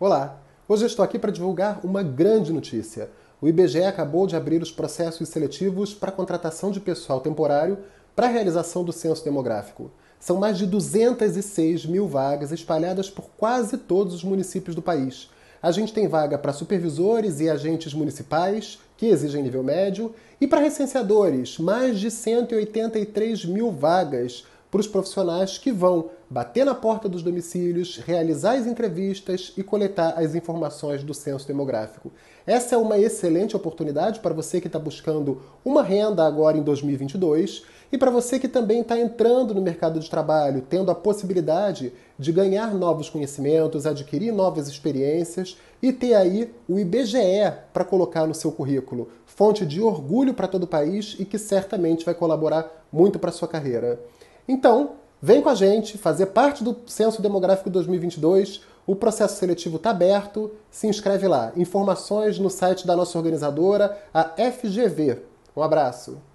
Olá! Hoje estou aqui para divulgar uma grande notícia. O IBGE acabou de abrir os processos seletivos para contratação de pessoal temporário para a realização do censo demográfico. São mais de 206 mil vagas espalhadas por quase todos os municípios do país. A gente tem vaga para supervisores e agentes municipais, que exigem nível médio, e para recenseadores, mais de 183 mil vagas, para os profissionais que vão bater na porta dos domicílios, realizar as entrevistas e coletar as informações do censo demográfico. Essa é uma excelente oportunidade para você que está buscando uma renda agora em 2022 e para você que também está entrando no mercado de trabalho, tendo a possibilidade de ganhar novos conhecimentos, adquirir novas experiências e ter aí o IBGE para colocar no seu currículo. Fonte de orgulho para todo o país e que certamente vai colaborar muito para a sua carreira. Então, vem com a gente fazer parte do Censo Demográfico 2022. O processo seletivo está aberto. Se inscreve lá. Informações no site da nossa organizadora, a FGV. Um abraço.